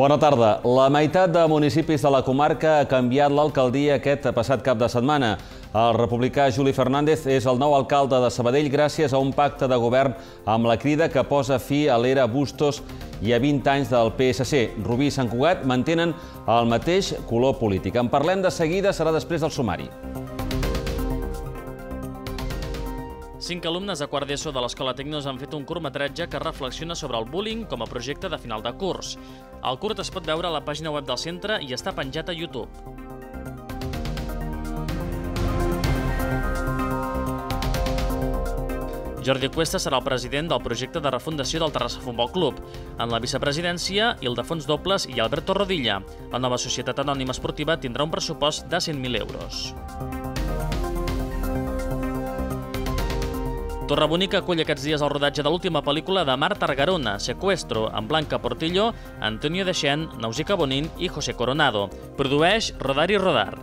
Bona tarda. La meitat de municipis de la comarca ha canviat l'alcaldia aquest passat cap de setmana. El republicà Juli Fernández és el nou alcalde de Sabadell gràcies a un pacte de govern amb la crida que posa fi a l'era Bustos i a 20 anys del PSC. Rubí i Sant Cugat mantenen el mateix color polític. En parlem de seguida, serà després del sumari. Cinc alumnes a quart d'ESO de l'Escola Tecnos han fet un curtmetratge que reflexiona sobre el bullying com a projecte de final de curs. El curt es pot veure a la pàgina web del centre i està penjat a YouTube. Jordi Cuesta serà el president del projecte de refundació del Terrassa Futbol Club. En la vicepresidència, Ildefons Dobles i Alberto Rodilla. La nova societat anònima esportiva tindrà un pressupost de 100.000 euros. Bonica acull aquests dies el rodatge de l'última pel·lícula de Marta Argarona, Secuestro, amb Blanca Portillo, Antonio Dechent, Nausica Bonin i José Coronado. Produeix Rodar i Rodar.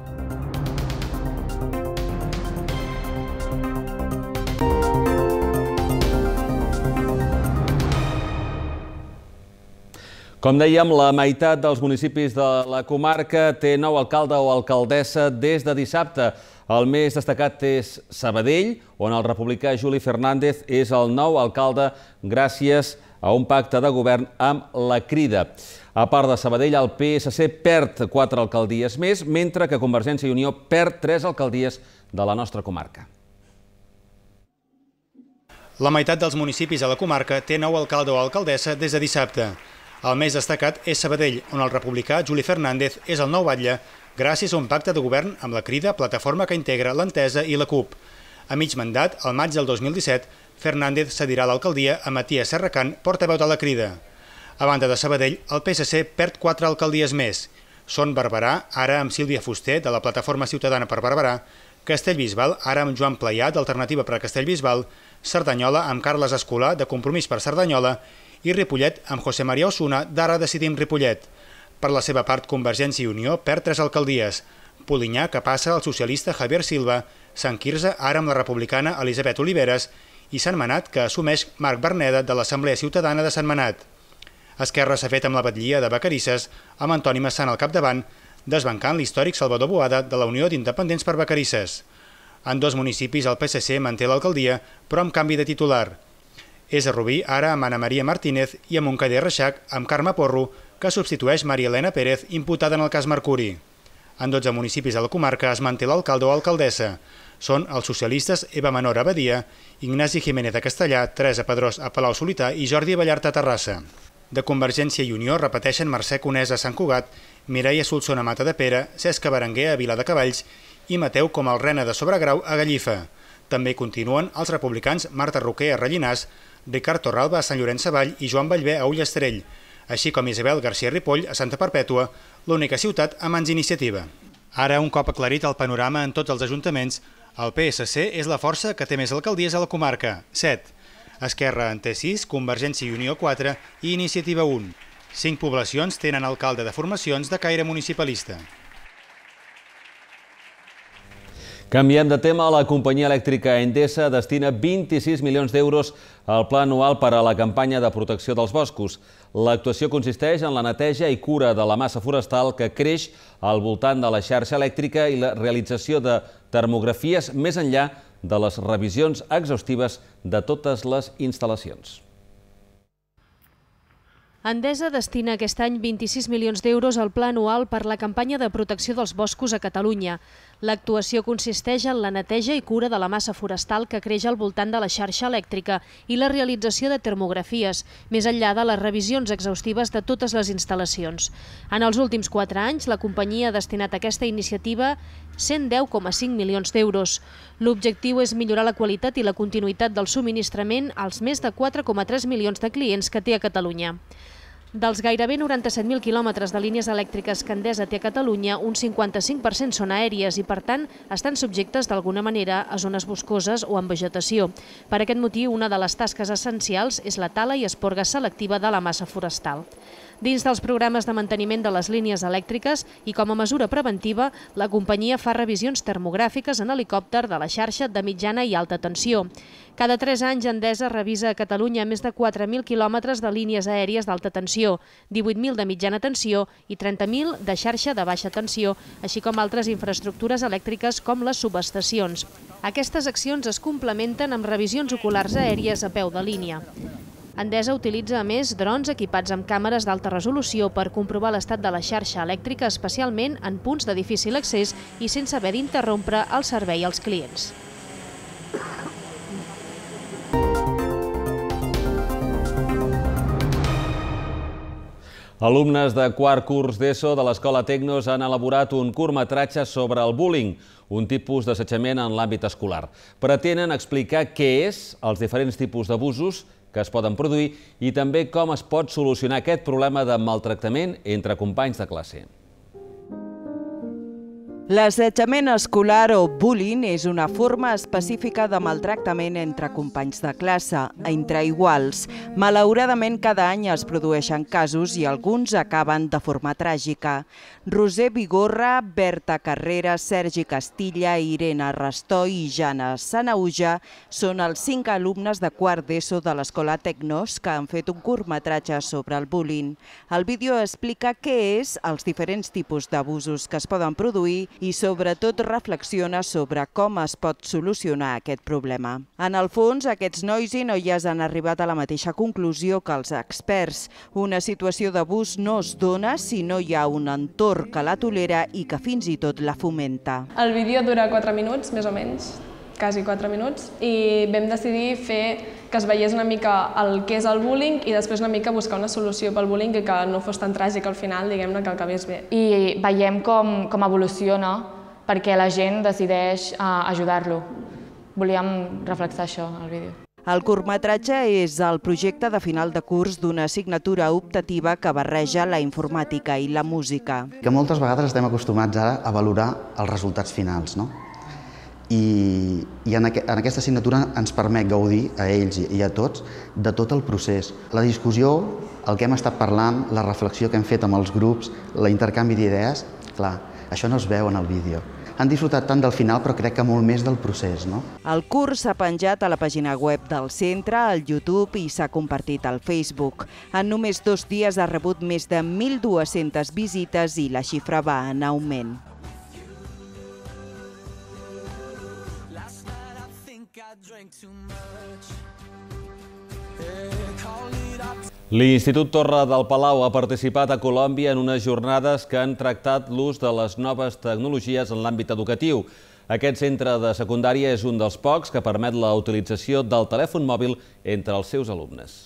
Com dèiem, la meitat dels municipis de la comarca té nou alcalde o alcaldessa des de dissabte. El més destacat és Sabadell, on el republicà Juli Fernández és el nou alcalde gràcies a un pacte de govern amb la crida. A part de Sabadell, el PSC perd quatre alcaldies més, mentre que Convergència i Unió perd tres alcaldies de la nostra comarca. La meitat dels municipis a la comarca té nou alcalde o alcaldessa des de dissabte. El més destacat és Sabadell, on el republicà Juli Fernández és el nou batlle gràcies a un pacte de govern amb la crida plataforma que integra l'Entesa i la CUP. A mig mandat, al maig del 2017, Fernández cedirà l'alcaldia a Matías Serracant, portaveu de la crida. A banda de Sabadell, el PSC perd quatre alcaldies més. Són Barberà, ara amb Sílvia Fuster, de la Plataforma Ciutadana per Barberà, Castellbisbal, ara amb Joan Playà, d'Alternativa per a Castellbisbal, Cerdanyola, amb Carles Escolà, de Compromís per Cerdanyola, i Ripollet, amb José María Osuna, d'Ara Decidim Ripollet. Per la seva part, Convergència i Unió perd tres alcaldies. Polinyà, que passa al socialista Javier Silva, Sant Quirze, ara amb la republicana Elisabet Oliveres, i Sant Manat, que assumeix Marc Berneda de l'Assemblea Ciutadana de Sant Manat. Esquerra s'ha fet amb la batllia de Becarisses, amb Antoni Massan al capdavant, desbancant l'històric Salvador Boada de la Unió d'Independents per Becarisses. En dos municipis el PSC manté l'alcaldia, però amb canvi de titular. És a Rubí, ara amb Ana Maria Martínez, i a Montcada i Reixac, amb Carme Porro, que substitueix Maria Elena Pérez, imputada en el cas Mercuri. En 12 municipis de la comarca es manté l'alcalde o alcaldessa. Són els socialistes Eva Menor Abadia, Ignasi Jiménez de Castellà, Teresa Pedrós a Palau Solità i Jordi Ballart a Terrassa. De Convergència i Unió repeteixen Mercè Conès a Sant Cugat, Mireia Solsona Mata de Pere, Cesc Berenguer a Vila de Cavalls i Mateu com el Rena de Sobregrau a Gallifa. També continuen els republicans Marta Roquer a Rellinàs, Ricard Torralba a Sant Llorenç Savall i Joan Vallvé a Ullastrell, així com Isabel García Ripoll a Santa Perpètua, l'única ciutat a mans iniciativa. Ara, un cop aclarit el panorama en tots els ajuntaments, el PSC és la força que té més alcaldies a la comarca, 7. Esquerra en té 6, Convergència i Unió 4 i Iniciativa 1. 5 poblacions tenen alcalde de formacions de caire municipalista. Canviem de tema. La companyia elèctrica Endesa destina 26 milions d'euros al pla anual per a la campanya de protecció dels boscos. L'actuació consisteix en la neteja i cura de la massa forestal que creix al voltant de la xarxa elèctrica i la realització de termografies més enllà de les revisions exhaustives de totes les instal·lacions. Endesa destina aquest any 26 milions d'euros al Pla Anual per la campanya de protecció dels boscos a Catalunya. L'actuació consisteix en la neteja i cura de la massa forestal que creix al voltant de la xarxa elèctrica i la realització de termografies, més enllà de les revisions exhaustives de totes les instal·lacions. En els últims quatre anys, la companyia ha destinat a aquesta iniciativa 110,5 milions d'euros. L'objectiu és millorar la qualitat i la continuïtat del subministrament als més de 4,3 milions de clients que té a Catalunya. Dels gairebé 97.000 quilòmetres de línies elèctriques que Endesa té a Catalunya, un 55% són aèries i, per tant, estan subjectes d'alguna manera a zones boscoses o amb vegetació. Per aquest motiu, una de les tasques essencials és la tala i esporga selectiva de la massa forestal. Dins dels programes de manteniment de les línies elèctriques i com a mesura preventiva, la companyia fa revisions termogràfiques en helicòpter de la xarxa de mitjana i alta tensió. Cada tres anys, Endesa revisa a Catalunya més de 4.000 quilòmetres de línies aèries d'alta tensió, 18.000 de mitjana tensió i 30.000 de xarxa de baixa tensió, així com altres infraestructures elèctriques com les subestacions. Aquestes accions es complementen amb revisions oculars aèries a peu de línia. Endesa utilitza, a més, drons equipats amb càmeres d'alta resolució per comprovar l'estat de la xarxa elèctrica, especialment en punts de difícil accés i sense haver d'interrompre el servei als clients. Alumnes de quart curs d'ESO de l'Escola Tecnos han elaborat un curtmetratge sobre el bullying, un tipus d'assetjament en l'àmbit escolar. Pretenen explicar què és, els diferents tipus d'abusos que es poden produir i també com es pot solucionar aquest problema de maltractament entre companys de classe. L'assetjament escolar o bullying és una forma específica de maltractament entre companys de classe, entre iguals. Malauradament, cada any es produeixen casos i alguns acaben de forma tràgica. Roser Vigorra, Berta Carrera, Sergi Castilla, Irene Rastó i Jana Sanauja són els cinc alumnes de quart d'ESO de l'Escola Tecnos que han fet un curtmetratge sobre el bullying. El vídeo explica què és, els diferents tipus d'abusos que es poden produir i sobretot reflexiona sobre com es pot solucionar aquest problema. En el fons, aquests nois i noies han arribat a la mateixa conclusió que els experts. Una situació d'abús no es dona si no hi ha un entorn que la tolera i que fins i tot la fomenta. El vídeo dura 4 minuts, més o menys quasi 4 minuts, i vam decidir fer que es veiés una mica el que és el bullying i després una mica buscar una solució pel bullying i que no fos tan tràgic al final, diguem-ne, que acabés bé. I veiem com, com evoluciona perquè la gent decideix eh, ajudar-lo. Volíem reflexar això al vídeo. El curtmetratge és el projecte de final de curs d'una assignatura optativa que barreja la informàtica i la música. Que moltes vegades estem acostumats ara a valorar els resultats finals, no? i, i en, aqu en aquesta assignatura ens permet gaudir a ells i a tots de tot el procés. La discussió, el que hem estat parlant, la reflexió que hem fet amb els grups, l'intercanvi d'idees, clar, això no es veu en el vídeo. Han disfrutat tant del final, però crec que molt més del procés, no? El curs s'ha penjat a la pàgina web del centre, al YouTube i s'ha compartit al Facebook. En només dos dies ha rebut més de 1.200 visites i la xifra va en augment. L'Institut Torre del Palau ha participat a Colòmbia en unes jornades que han tractat l'ús de les noves tecnologies en l'àmbit educatiu. Aquest centre de secundària és un dels pocs que permet la utilització del telèfon mòbil entre els seus alumnes.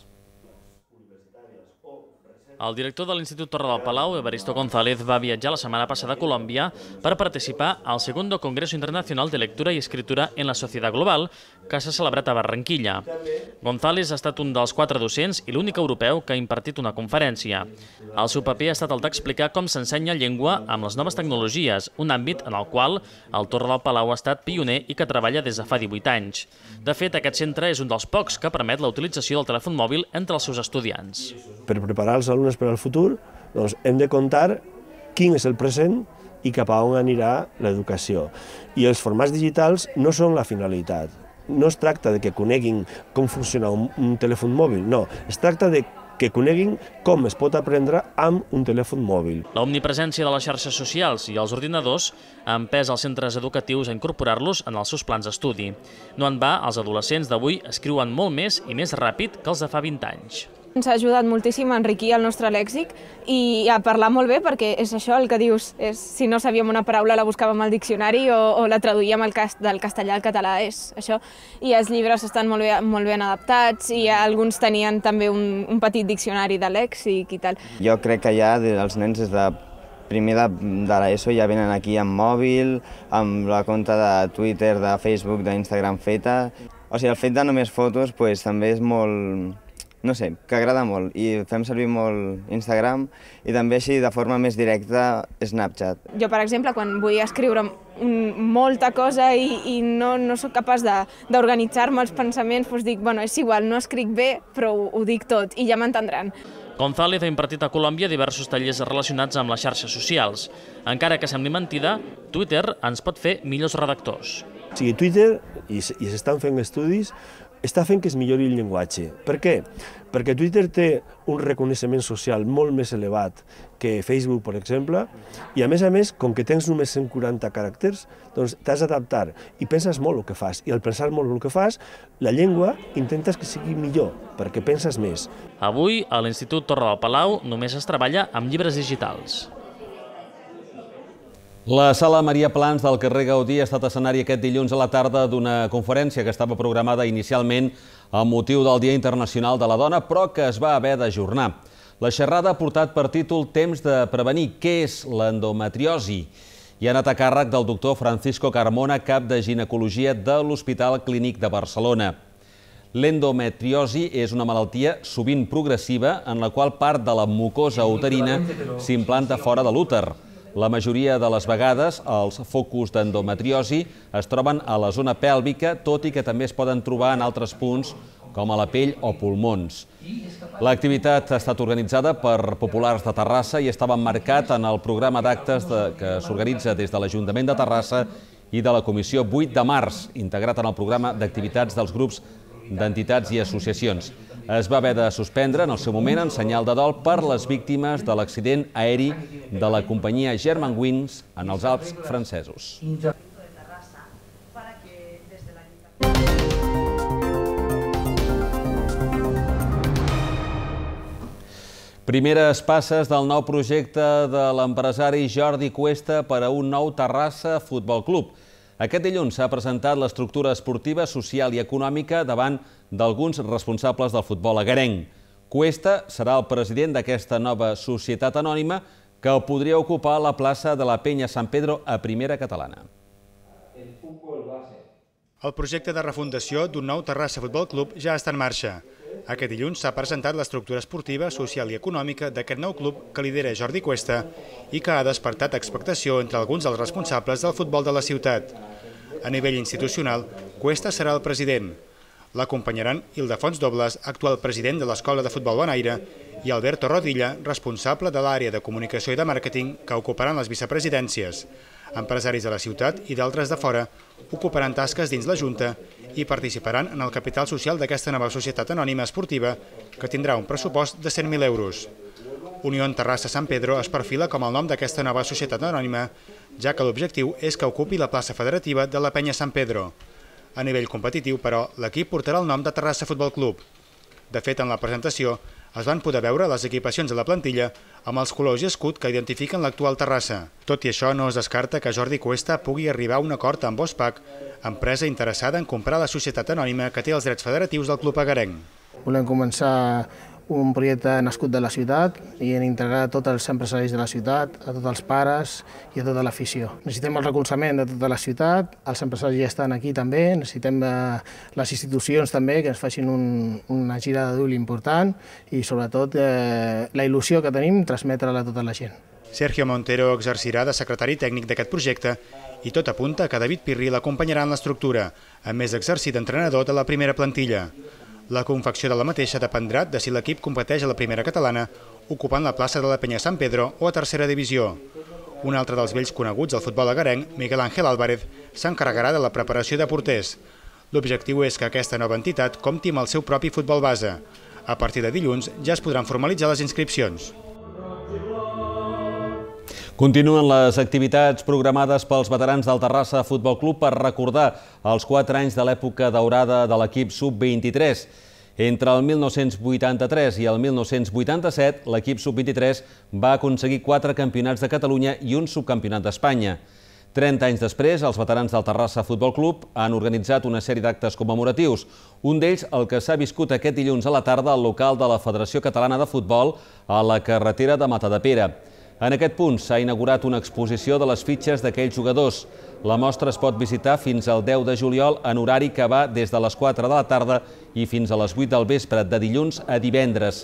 El director de l'Institut Torre del Palau, Evaristo González, va viatjar la setmana passada a Colòmbia per participar al Segundo Congreso Internacional de Lectura i Escritura en la Societat Global, que s'ha celebrat a Barranquilla. González ha estat un dels quatre docents i l'únic europeu que ha impartit una conferència. El seu paper ha estat el d'explicar com s'ensenya llengua amb les noves tecnologies, un àmbit en el qual el Torre del Palau ha estat pioner i que treballa des de fa 18 anys. De fet, aquest centre és un dels pocs que permet la utilització del telèfon mòbil entre els seus estudiants. Per preparar els alumnes mesures per al futur, doncs hem de comptar quin és el present i cap a on anirà l'educació. I els formats digitals no són la finalitat. No es tracta de que coneguin com funciona un, un telèfon mòbil, no. Es tracta de que coneguin com es pot aprendre amb un telèfon mòbil. La omnipresència de les xarxes socials i els ordinadors ha empès als centres educatius a incorporar-los en els seus plans d'estudi. No en va, els adolescents d'avui escriuen molt més i més ràpid que els de fa 20 anys. Ens ha ajudat moltíssim a enriquir el nostre lèxic i a parlar molt bé, perquè és això el que dius, és, si no sabíem una paraula la buscàvem al diccionari o, o la traduïem al cas, del castellà al català, és això. I els llibres estan molt, bé, molt ben adaptats i alguns tenien també un, un petit diccionari de lèxic i tal. Jo crec que ja els nens des de primer de, de l'ESO ja venen aquí amb mòbil, amb la compte de Twitter, de Facebook, d'Instagram feta. O sigui, el fet de només fotos pues, també és molt, no sé, que agrada molt i fem servir molt Instagram i també així de forma més directa Snapchat. Jo, per exemple, quan vull escriure molta cosa i, i no, no sóc capaç d'organitzar-me els pensaments, doncs dic, bueno, és igual, no escric bé, però ho, ho dic tot i ja m'entendran. González ha impartit a Colòmbia diversos tallers relacionats amb les xarxes socials. Encara que sembli mentida, Twitter ens pot fer millors redactors. O sigui, Twitter, i s'estan fent estudis, està fent que es millori el llenguatge. Per què? Perquè Twitter té un reconeixement social molt més elevat que Facebook, per exemple, i a més a més, com que tens només 140 caràcters, doncs t'has d'adaptar i penses molt el que fas. I al pensar molt el que fas, la llengua intentes que sigui millor, perquè penses més. Avui, a l'Institut Torre del Palau, només es treballa amb llibres digitals. La sala Maria Plans del carrer Gaudí ha estat escenari aquest dilluns a la tarda d'una conferència que estava programada inicialment amb motiu del Dia Internacional de la Dona, però que es va haver d'ajornar. La xerrada ha portat per títol Temps de prevenir què és l'endometriosi i ha anat a càrrec del doctor Francisco Carmona, cap de ginecologia de l'Hospital Clínic de Barcelona. L'endometriosi és una malaltia sovint progressiva en la qual part de la mucosa uterina s'implanta fora de l'úter. La majoria de les vegades els focus d'endometriosi es troben a la zona pèlvica, tot i que també es poden trobar en altres punts com a la pell o pulmons. L'activitat ha estat organitzada per populars de Terrassa i estava marcat en el programa d'actes que s'organitza des de l'Ajuntament de Terrassa i de la Comissió 8 de març, integrat en el programa d'activitats dels grups d'entitats i associacions es va haver de suspendre en el seu moment en senyal de dol per les víctimes de l'accident aeri de la companyia German Wings en els Alps francesos. Primeres passes del nou projecte de l'empresari Jordi Cuesta per a un nou Terrassa Futbol Club. Aquest dilluns s'ha presentat l'estructura esportiva, social i econòmica davant d'alguns responsables del futbol agarenc. Cuesta serà el president d'aquesta nova societat anònima que podria ocupar la plaça de la Penya Sant Pedro a Primera Catalana. El projecte de refundació d'un nou Terrassa Futbol Club ja està en marxa. Aquest dilluns s'ha presentat l'estructura esportiva, social i econòmica d'aquest nou club que lidera Jordi Cuesta i que ha despertat expectació entre alguns dels responsables del futbol de la ciutat. A nivell institucional, Cuesta serà el president. L'acompanyaran Ildefons Dobles, actual president de l'Escola de Futbol Bonaire, i Alberto Rodilla, responsable de l'àrea de comunicació i de màrqueting que ocuparan les vicepresidències. Empresaris de la ciutat i d'altres de fora ocuparan tasques dins la Junta i participaran en el capital social d'aquesta nova societat anònima esportiva que tindrà un pressupost de 100.000 euros. Unió en Terrassa Sant Pedro es perfila com el nom d'aquesta nova societat anònima, ja que l'objectiu és que ocupi la plaça federativa de la penya Sant Pedro. A nivell competitiu, però, l'equip portarà el nom de Terrassa Futbol Club. De fet, en la presentació es van poder veure les equipacions de la plantilla amb els colors i escut que identifiquen l'actual Terrassa. Tot i això, no es descarta que Jordi Cuesta pugui arribar a un acord amb Ospac, empresa interessada en comprar la societat anònima que té els drets federatius del club agarenc. Volem començar un projecte nascut de la ciutat i en integrar tots els empresaris de la ciutat, a tots els pares i a tota l'afició. Necessitem el recolzament de tota la ciutat, els empresaris ja estan aquí també, necessitem eh, les institucions també que ens facin un, una gira d'ull important i sobretot eh, la il·lusió que tenim transmetre-la a tota la gent. Sergio Montero exercirà de secretari tècnic d'aquest projecte i tot apunta que David Pirri l'acompanyarà en l'estructura, a més d'exercir d'entrenador de la primera plantilla. La confecció de la mateixa dependrà de si l'equip competeix a la primera catalana, ocupant la plaça de la Penya Sant Pedro o a tercera divisió. Un altre dels vells coneguts del futbol agarenc, Miguel Ángel Álvarez, s'encarregarà de la preparació de porters. L'objectiu és que aquesta nova entitat compti amb el seu propi futbol base. A partir de dilluns ja es podran formalitzar les inscripcions. Continuen les activitats programades pels veterans del Terrassa Futbol Club per recordar els 4 anys de l'època daurada de l'equip sub-23. Entre el 1983 i el 1987, l'equip sub-23 va aconseguir 4 campionats de Catalunya i un subcampionat d'Espanya. 30 anys després, els veterans del Terrassa Futbol Club han organitzat una sèrie d'actes commemoratius, un d'ells el que s'ha viscut aquest dilluns a la tarda al local de la Federació Catalana de Futbol a la carretera de Matadepera. Pere. En aquest punt s'ha inaugurat una exposició de les fitxes d'aquells jugadors. La mostra es pot visitar fins al 10 de juliol en horari que va des de les 4 de la tarda i fins a les 8 del vespre, de dilluns a divendres.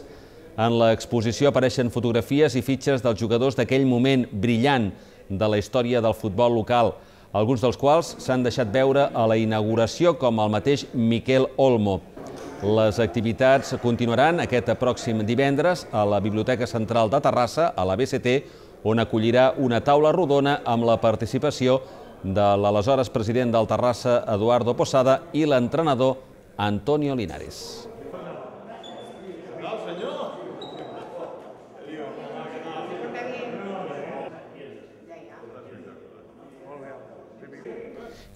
En l'exposició apareixen fotografies i fitxes dels jugadors d'aquell moment brillant de la història del futbol local, alguns dels quals s'han deixat veure a la inauguració com el mateix Miquel Olmo. Les activitats continuaran aquest pròxim divendres a la Biblioteca Central de Terrassa, a la BCT, on acollirà una taula rodona amb la participació de l'aleshores president del Terrassa, Eduardo Posada, i l'entrenador Antonio Linares.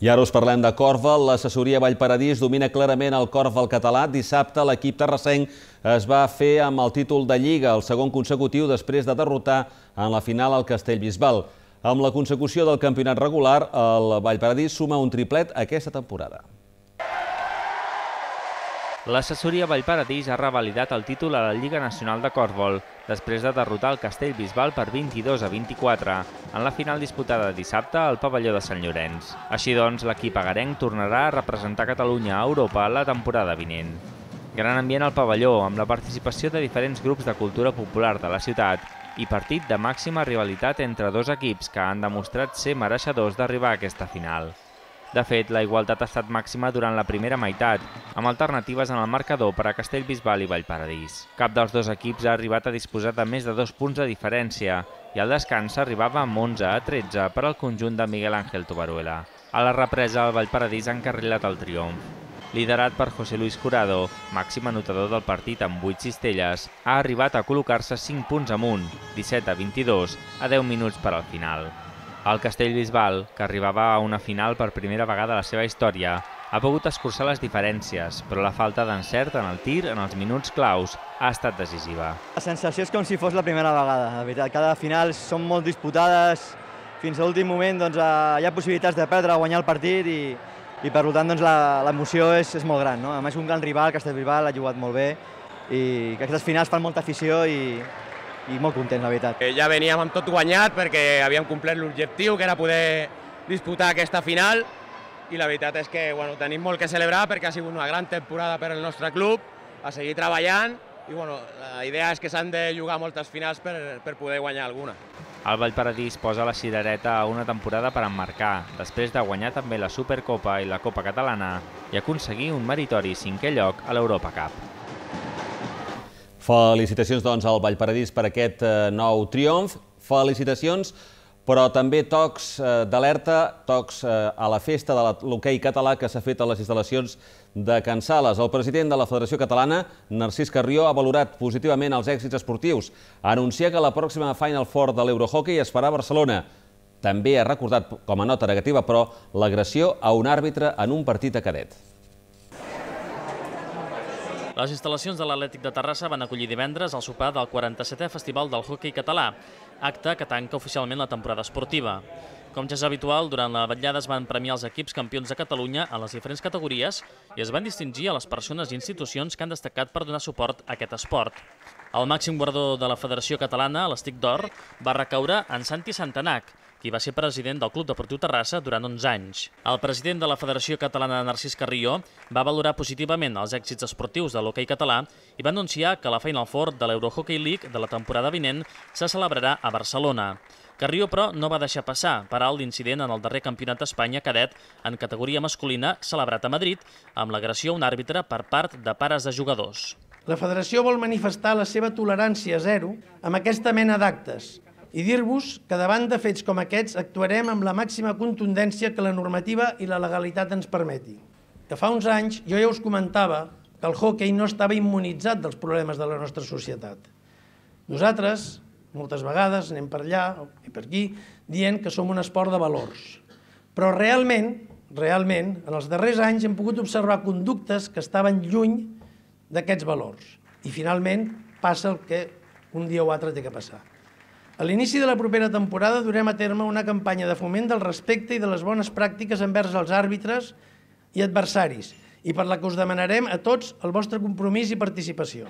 I ara us parlem de Corval. L'assessoria Vallparadís domina clarament el Corval català. Dissabte l'equip terrassenc es va fer amb el títol de Lliga, el segon consecutiu després de derrotar en la final al Castellbisbal. Amb la consecució del campionat regular, el Vallparadís suma un triplet aquesta temporada. L'assessoria Vallparadís ha revalidat el títol a la Lliga Nacional de Corbol, després de derrotar el Castellbisbal per 22 a 24, en la final disputada dissabte al pavelló de Sant Llorenç. Així doncs, l'equip agarenc tornarà a representar Catalunya a Europa la temporada vinent. Gran ambient al pavelló, amb la participació de diferents grups de cultura popular de la ciutat i partit de màxima rivalitat entre dos equips que han demostrat ser mereixedors d'arribar a aquesta final. De fet, la igualtat ha estat màxima durant la primera meitat, amb alternatives en el marcador per a Castellbisbal i Vallparadís. Cap dels dos equips ha arribat a disposar de més de dos punts de diferència i el descans arribava amb 11 a 13 per al conjunt de Miguel Ángel Tobaruela. A la represa, el Vallparadís ha encarrilat el triomf. Liderat per José Luis Curado, màxim anotador del partit amb 8 cistelles, ha arribat a col·locar-se 5 punts amunt, 17 a 22, a 10 minuts per al final. El Castellbisbal, que arribava a una final per primera vegada a la seva història, ha pogut escurçar les diferències, però la falta d'encert en el tir en els minuts claus ha estat decisiva. La sensació és com si fos la primera vegada, la veritat. Cada final són molt disputades, fins a l'últim moment doncs, eh, hi ha possibilitats de perdre o guanyar el partit i, i per tant doncs, l'emoció és, és molt gran. No? A més, un gran rival, Castellbisbal, ha jugat molt bé i que aquestes finals fan molta afició i, i molt content, la veritat. Ja veníem amb tot guanyat perquè havíem complert l'objectiu, que era poder disputar aquesta final, i la veritat és que bueno, tenim molt que celebrar perquè ha sigut una gran temporada per al nostre club, a seguir treballant, i bueno, la idea és que s'han de jugar moltes finals per, per poder guanyar alguna. El Vallparadís posa la cirereta a una temporada per emmarcar, després de guanyar també la Supercopa i la Copa Catalana i aconseguir un meritori cinquè lloc a l'Europa Cup. Felicitacions, doncs, al Vallparadís per aquest eh, nou triomf. Felicitacions, però també tocs eh, d'alerta, tocs eh, a la festa de l'hoquei català que s'ha fet a les instal·lacions de Can Sales. El president de la Federació Catalana, Narcís Carrió, ha valorat positivament els èxits esportius. Anuncia que la pròxima Final Four de l'Eurohockey es farà a Barcelona. També ha recordat com a nota negativa, però, l'agressió a un àrbitre en un partit a cadet. Les instal·lacions de l'Atlètic de Terrassa van acollir divendres el sopar del 47è Festival del Hockey Català, acte que tanca oficialment la temporada esportiva. Com ja és habitual, durant la vetllada es van premiar els equips campions de Catalunya en les diferents categories i es van distingir a les persones i institucions que han destacat per donar suport a aquest esport. El màxim guardó de la Federació Catalana, l'Estic d'Or, va recaure en Santi Santanac, qui va ser president del Club Deportiu Terrassa durant 11 anys. El president de la Federació Catalana de Narcís Carrió va valorar positivament els èxits esportius de l'hoquei català i va anunciar que la Final Four de l'Eurohockey League de la temporada vinent se celebrarà a Barcelona. Carrió, però, no va deixar passar per alt l'incident en el darrer Campionat d'Espanya cadet en categoria masculina celebrat a Madrid amb l'agressió a un àrbitre per part de pares de jugadors. La federació vol manifestar la seva tolerància zero amb aquesta mena d'actes, i dir-vos que davant de fets com aquests actuarem amb la màxima contundència que la normativa i la legalitat ens permeti. Que fa uns anys jo ja us comentava que el hockey no estava immunitzat dels problemes de la nostra societat. Nosaltres, moltes vegades, anem per allà i per aquí, dient que som un esport de valors. Però realment, realment, en els darrers anys hem pogut observar conductes que estaven lluny d'aquests valors. I finalment passa el que un dia o altre té que passar. A l'inici de la propera temporada durem a terme una campanya de foment del respecte i de les bones pràctiques envers els àrbitres i adversaris i per la que us demanarem a tots el vostre compromís i participació.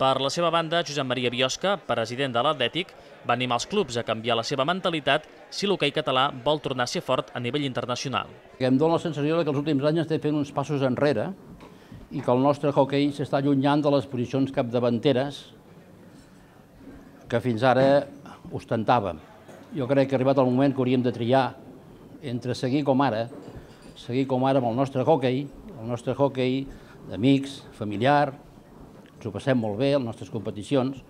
Per la seva banda, Josep Maria Biosca, president de l'Atlètic, va animar els clubs a canviar la seva mentalitat si l'hoquei català vol tornar a ser fort a nivell internacional. Em dóna la sensació que els últims anys estem fent uns passos enrere i que el nostre hoquei s'està allunyant de les posicions capdavanteres que fins ara ostentàvem. Jo crec que ha arribat el moment que hauríem de triar entre seguir com ara, seguir com ara amb el nostre hockey, el nostre hockey d'amics, familiar, ens ho passem molt bé, les nostres competicions,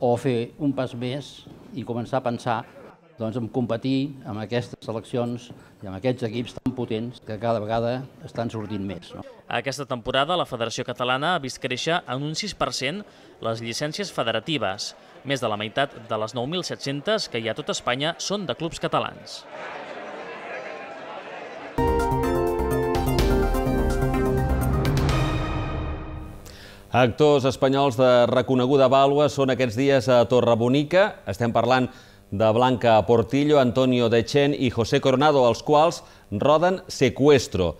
o fer un pas més i començar a pensar doncs, en competir amb aquestes seleccions i amb aquests equips tan potents que cada vegada estan sortint més. No? Aquesta temporada la Federació Catalana ha vist créixer en un 6% les llicències federatives. Més de la meitat de les 9.700 que hi ha a tot Espanya són de clubs catalans. Actors espanyols de reconeguda vàlua són aquests dies a Torre Bonica. Estem parlant de Blanca Portillo, Antonio Dechen i José Coronado, els quals roden Secuestro.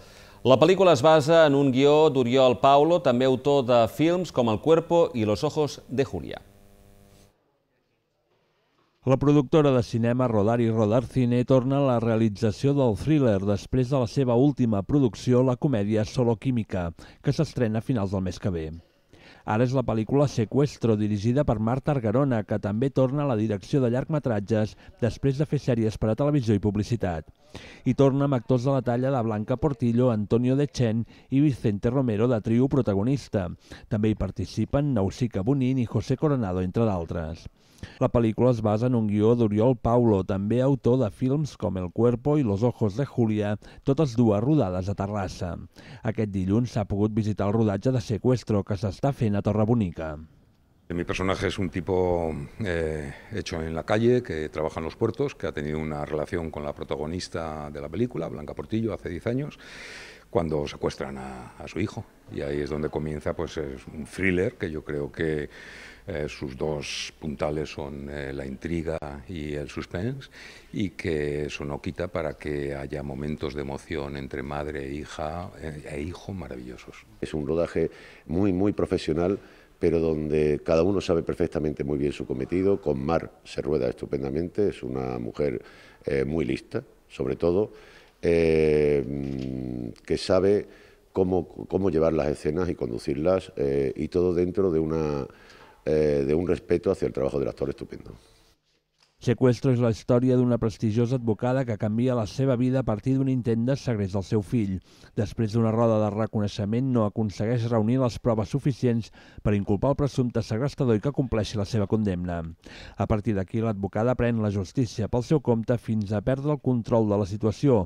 La pel·lícula es basa en un guió d'Oriol Paulo, també autor de films com El cuerpo i Los ojos de Julia. La productora de cinema Rodari Rodar Cine torna a la realització del thriller després de la seva última producció, la comèdia Solo Química, que s'estrena a finals del mes que ve. Ara és la pel·lícula Sequestro, dirigida per Marta Argarona, que també torna a la direcció de llargmetratges després de fer sèries per a televisió i publicitat. I torna amb actors de la talla de Blanca Portillo, Antonio de Chen i Vicente Romero de trio protagonista. També hi participen Nausica Bonin i José Coronado, entre d'altres. La pel·lícula es basa en un guió d'Oriol Paulo, també autor de films com El cuerpo i Los ojos de Julia, totes dues rodades a Terrassa. Aquest dilluns s'ha pogut visitar el rodatge de Secuestro, que s'està fent a Torrebonica. Mi personaje es un tipo eh, hecho en la calle, que trabaja en los puertos, que ha tenido una relación con la protagonista de la película, Blanca Portillo, hace 10 años, cuando secuestran a, su hijo. Y ahí es donde comienza pues, es un thriller que yo creo que eh, sus dos puntales son eh, la intriga y el suspense, y que eso no quita para que haya momentos de emoción entre madre e hija eh, e hijo maravillosos. Es un rodaje muy, muy profesional pero donde cada uno sabe perfectamente muy bien su cometido. Con Mar se rueda estupendamente, es una mujer muy lista, sobre todo. Eh, que sabe cómo, cómo, llevar las escenas y conducirlas, eh, y todo dentro de, una, eh, de un respeto hacia el trabajo del actor estupendo. Sequestro és la història d'una prestigiosa advocada que canvia la seva vida a partir d'un intent de segrest del seu fill. Després d'una roda de reconeixement no aconsegueix reunir les proves suficients per inculpar el presumpte segrestador i que compleixi la seva condemna. A partir d'aquí, l'advocada pren la justícia pel seu compte fins a perdre el control de la situació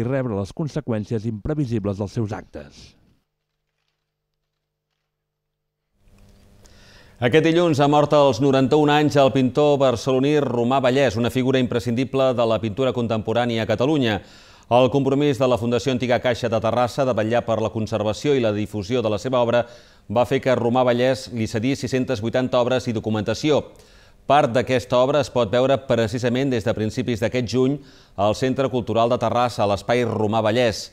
i rebre les conseqüències imprevisibles dels seus actes. Aquest dilluns ha mort als 91 anys el pintor barceloní Romà Vallès, una figura imprescindible de la pintura contemporània a Catalunya. El compromís de la Fundació Antiga Caixa de Terrassa de vetllar per la conservació i la difusió de la seva obra va fer que Romà Vallès li cedís 680 obres i documentació. Part d'aquesta obra es pot veure precisament des de principis d'aquest juny al Centre Cultural de Terrassa, a l'Espai Romà Vallès.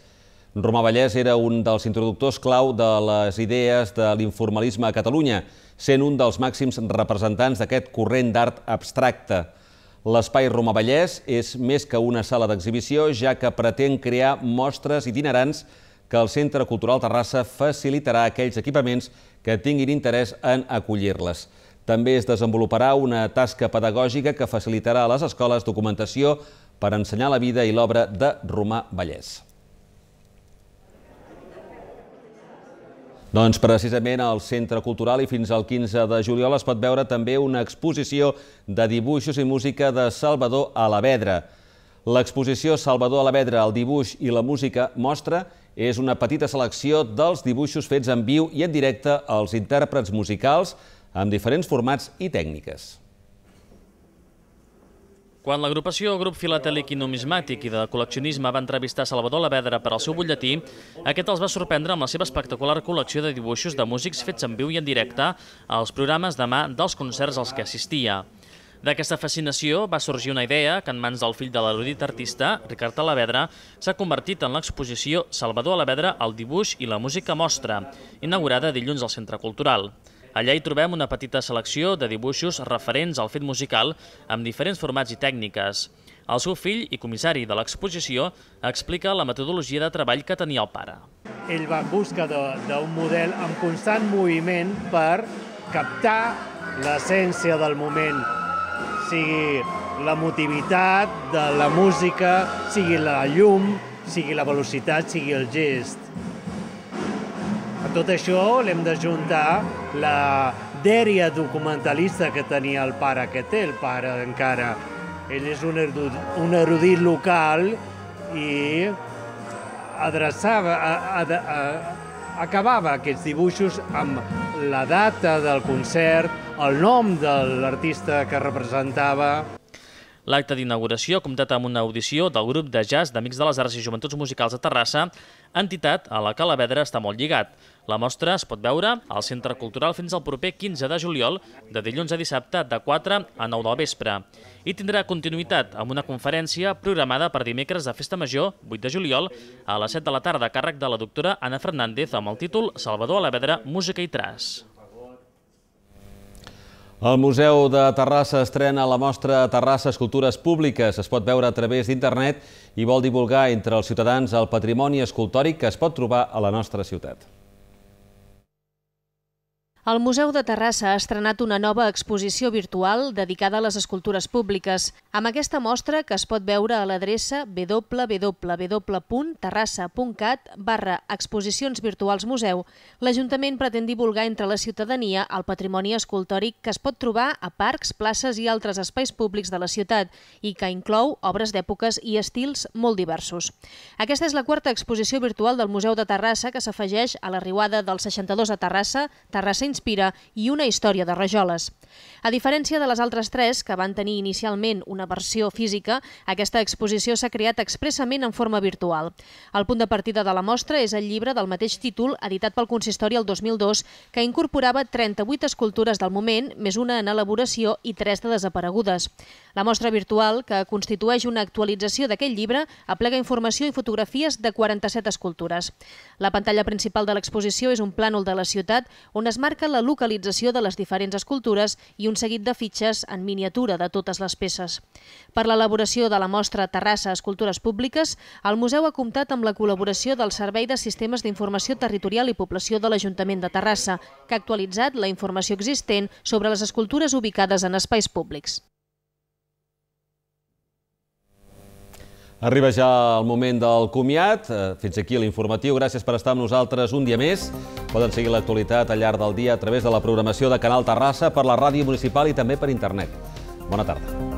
Romà Vallès era un dels introductors clau de les idees de l'informalisme a Catalunya, sent un dels màxims representants d'aquest corrent d'art abstracte. L'espai Romà Vallès és més que una sala d'exhibició, ja que pretén crear mostres itinerants que el Centre Cultural Terrassa facilitarà aquells equipaments que tinguin interès en acollir-les. També es desenvoluparà una tasca pedagògica que facilitarà a les escoles documentació per ensenyar la vida i l'obra de Romà Vallès. Doncs precisament al Centre Cultural i fins al 15 de juliol es pot veure també una exposició de dibuixos i música de Salvador Alavedra. L'exposició Salvador Alavedra, el dibuix i la música mostra és una petita selecció dels dibuixos fets en viu i en directe als intèrprets musicals amb diferents formats i tècniques. Quan l'agrupació Grup Filatèlic i Numismàtic i de col·leccionisme va entrevistar Salvador Lavedra per al seu butlletí, aquest els va sorprendre amb la seva espectacular col·lecció de dibuixos de músics fets en viu i en directe als programes de mà dels concerts als que assistia. D'aquesta fascinació va sorgir una idea que en mans del fill de l'erudit artista, Ricard Alavedra, s'ha convertit en l'exposició Salvador Alavedra, el dibuix i la música mostra, inaugurada dilluns al Centre Cultural. Allà hi trobem una petita selecció de dibuixos referents al fet musical amb diferents formats i tècniques. El seu fill i comissari de l'exposició explica la metodologia de treball que tenia el pare. Ell va en busca d'un model amb constant moviment per captar l'essència del moment, sigui l'emotivitat de la música, sigui la llum, sigui la velocitat, sigui el gest. Tot això l'hem d'ajuntar la dèria documentalista que tenia el pare, que té el pare encara. Ell és un erudit, un erudit local i adreçava, a, a, a, acabava aquests dibuixos amb la data del concert, el nom de l'artista que representava. L'acte d'inauguració ha comptat amb una audició del grup de jazz d'Amics de les Arts i Joventuts Musicals de Terrassa, entitat a la que Vedra està molt lligat. La mostra es pot veure al Centre Cultural fins al proper 15 de juliol, de dilluns a dissabte de 4 a 9 del vespre, i tindrà continuïtat amb una conferència programada per dimecres de Festa Major, 8 de juliol, a les 7 de la tarda a càrrec de la doctora Ana Fernández amb el títol Salvador Alavedra, Música i Tras. El Museu de Terrassa estrena la mostra Terrassa Escultures Públiques. Es pot veure a través d'internet i vol divulgar entre els ciutadans el patrimoni escultòric que es pot trobar a la nostra ciutat. El Museu de Terrassa ha estrenat una nova exposició virtual dedicada a les escultures públiques, amb aquesta mostra que es pot veure a l'adreça www.terrassa.cat barra exposicions virtuals museu, l'Ajuntament pretén divulgar entre la ciutadania el patrimoni escultòric que es pot trobar a parcs, places i altres espais públics de la ciutat i que inclou obres d'èpoques i estils molt diversos. Aquesta és la quarta exposició virtual del Museu de Terrassa que s'afegeix a la riuada del 62 a Terrassa, Terrassa inspira i Una història de rajoles. A diferència de les altres tres, que van tenir inicialment una versió física, aquesta exposició s'ha creat expressament en forma virtual. El punt de partida de la mostra és el llibre del mateix títol, editat pel Consistori el 2002, que incorporava 38 escultures del moment, més una en elaboració i tres de desaparegudes. La mostra virtual, que constitueix una actualització d'aquest llibre, aplega informació i fotografies de 47 escultures. La pantalla principal de l'exposició és un plànol de la ciutat on es marca destaca la localització de les diferents escultures i un seguit de fitxes en miniatura de totes les peces. Per l'elaboració de la mostra Terrassa Escultures Públiques, el museu ha comptat amb la col·laboració del Servei de Sistemes d'Informació Territorial i Població de l'Ajuntament de Terrassa, que ha actualitzat la informació existent sobre les escultures ubicades en espais públics. Arriba ja el moment del comiat. Eh, fins aquí l'informatiu. Gràcies per estar amb nosaltres un dia més. Poden seguir l'actualitat al llarg del dia a través de la programació de Canal Terrassa per la ràdio municipal i també per internet. Bona tarda.